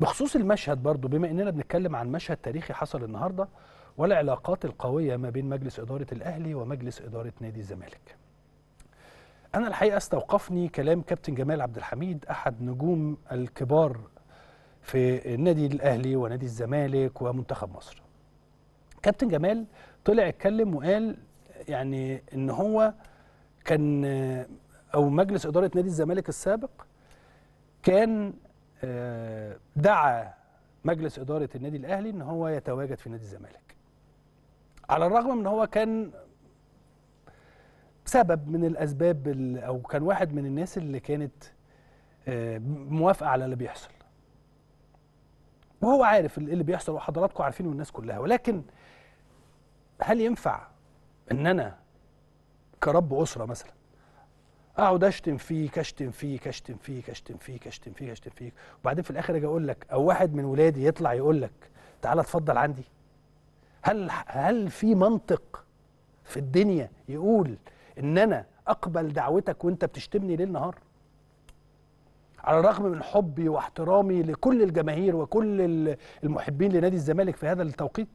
بخصوص المشهد برضو بما اننا بنتكلم عن مشهد تاريخي حصل النهارده والعلاقات القويه ما بين مجلس اداره الاهلي ومجلس اداره نادي الزمالك. انا الحقيقه استوقفني كلام كابتن جمال عبد الحميد احد نجوم الكبار في النادي الاهلي ونادي الزمالك ومنتخب مصر. كابتن جمال طلع اتكلم وقال يعني ان هو كان او مجلس اداره نادي الزمالك السابق كان دعا مجلس إدارة النادي الأهلي إن هو يتواجد في نادي الزمالك على الرغم إن هو كان سبب من الأسباب أو كان واحد من الناس اللي كانت آه، موافقة على اللي بيحصل وهو عارف اللي بيحصل وحضراتكم عارفينه الناس كلها ولكن هل ينفع إن أنا كرب أسرة مثلا اقعد اشتم فيك اشتم فيك اشتم فيك اشتم فيك اشتم فيك اشتم فيك وبعدين في الاخر اجي اقول لك او واحد من ولادي يطلع يقول لك تعالى اتفضل عندي هل هل في منطق في الدنيا يقول ان انا اقبل دعوتك وانت بتشتمني ليل نهار على الرغم من حبي واحترامي لكل الجماهير وكل المحبين لنادي الزمالك في هذا التوقيت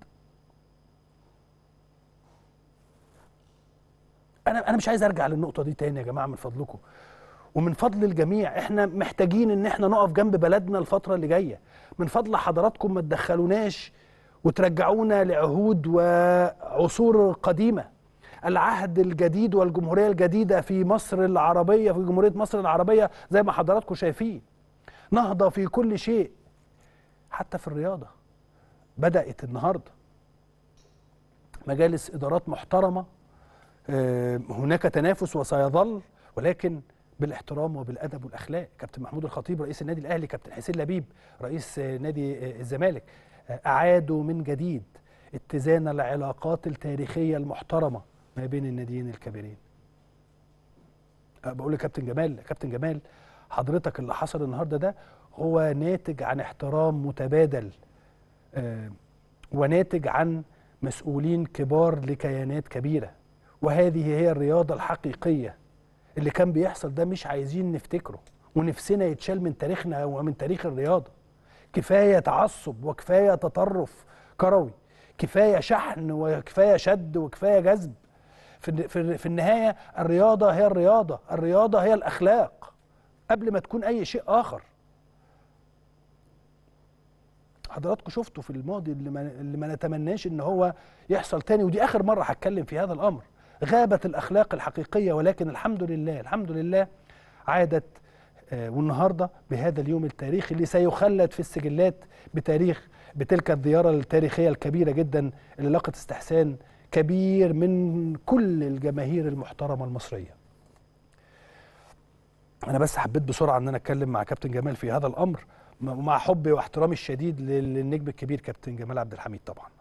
انا انا مش عايز ارجع للنقطه دي تاني يا جماعه من فضلكم ومن فضل الجميع احنا محتاجين ان احنا نقف جنب بلدنا الفتره اللي جايه من فضل حضراتكم ما تدخلوناش وترجعونا لعهود وعصور قديمه العهد الجديد والجمهوريه الجديده في مصر العربيه في جمهوريه مصر العربيه زي ما حضراتكم شايفين نهضه في كل شيء حتى في الرياضه بدات النهارده مجالس ادارات محترمه آه، هناك تنافس وسيظل ولكن بالاحترام وبالادب والاخلاق كابتن محمود الخطيب رئيس النادي الاهلي كابتن حسين لبيب رئيس نادي الزمالك آه، اعادوا من جديد اتزان العلاقات التاريخيه المحترمه ما بين الناديين الكبيرين آه، بقول لكابتن جمال كابتن جمال حضرتك اللي حصل النهارده ده هو ناتج عن احترام متبادل وناتج عن مسؤولين كبار لكيانات كبيره وهذه هي الرياضة الحقيقية اللي كان بيحصل ده مش عايزين نفتكره ونفسنا يتشال من تاريخنا ومن تاريخ الرياضة كفاية تعصب وكفاية تطرف كروي كفاية شحن وكفاية شد وكفاية جذب في, في, النهاية الرياضة هي الرياضة الرياضة هي الأخلاق قبل ما تكون أي شيء آخر حضراتكم شفتوا في الماضي اللي ما, اللي ما نتمناش ان هو يحصل تاني ودي اخر مره هتكلم في هذا الامر غابت الأخلاق الحقيقية ولكن الحمد لله الحمد لله عادت آه، والنهارده بهذا اليوم التاريخي اللي سيخلد في السجلات بتاريخ بتلك الزياره التاريخيه الكبيره جدا اللي لاقت استحسان كبير من كل الجماهير المحترمه المصريه. انا بس حبيت بسرعه ان انا اتكلم مع كابتن جمال في هذا الامر مع حبي واحترامي الشديد للنجم الكبير كابتن جمال عبد الحميد طبعا.